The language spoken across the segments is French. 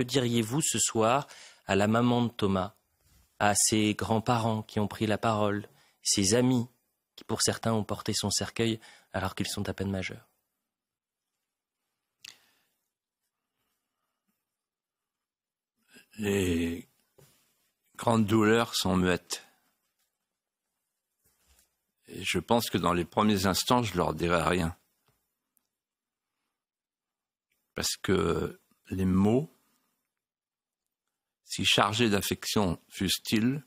que diriez-vous ce soir à la maman de Thomas, à ses grands-parents qui ont pris la parole, ses amis qui pour certains ont porté son cercueil alors qu'ils sont à peine majeurs Les grandes douleurs sont muettes. je pense que dans les premiers instants, je leur dirai rien. Parce que les mots si chargés d'affection fussent-ils,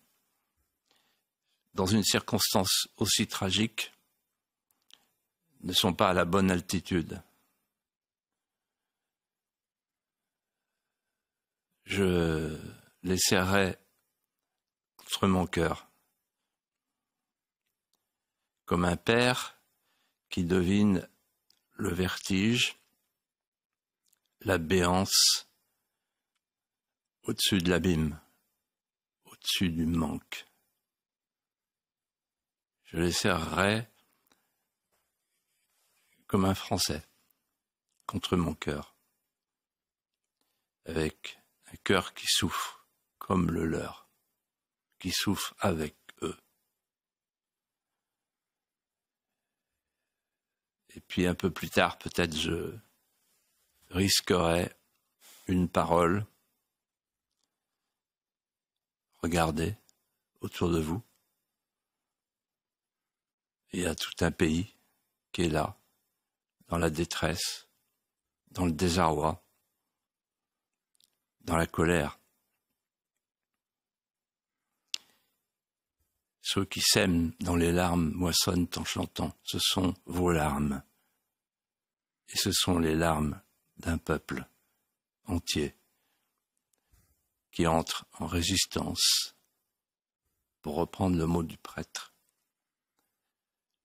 dans une circonstance aussi tragique, ne sont pas à la bonne altitude. Je les serrai contre mon cœur, comme un père qui devine le vertige, la béance, au-dessus de l'abîme, au-dessus du manque. Je les serrerai comme un Français contre mon cœur, avec un cœur qui souffre comme le leur, qui souffre avec eux. Et puis un peu plus tard, peut-être je risquerai une parole Regardez autour de vous. Il y a tout un pays qui est là, dans la détresse, dans le désarroi, dans la colère. Ceux qui sèment dans les larmes moissonnent en chantant. Ce sont vos larmes. Et ce sont les larmes d'un peuple entier qui entre en résistance, pour reprendre le mot du prêtre,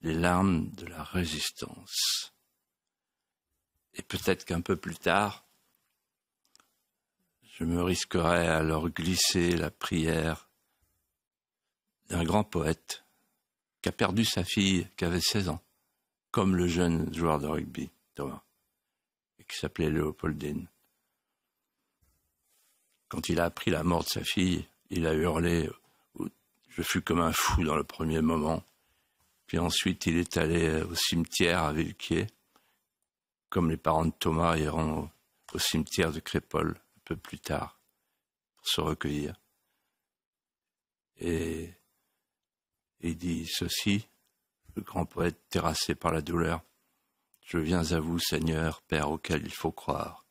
les larmes de la résistance. Et peut-être qu'un peu plus tard, je me risquerai à leur glisser la prière d'un grand poète qui a perdu sa fille, qui avait 16 ans, comme le jeune joueur de rugby, Thomas, et qui s'appelait Léopoldine. Quand il a appris la mort de sa fille, il a hurlé euh, Je fus comme un fou dans le premier moment. Puis ensuite, il est allé euh, au cimetière à Villequier, comme les parents de Thomas iront au cimetière de Crépole un peu plus tard pour se recueillir. Et il dit ceci, le grand poète terrassé par la douleur. Je viens à vous, Seigneur, Père auquel il faut croire.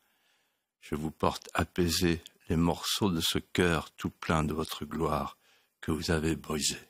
Je vous porte apaisé les morceaux de ce cœur tout plein de votre gloire que vous avez brisé.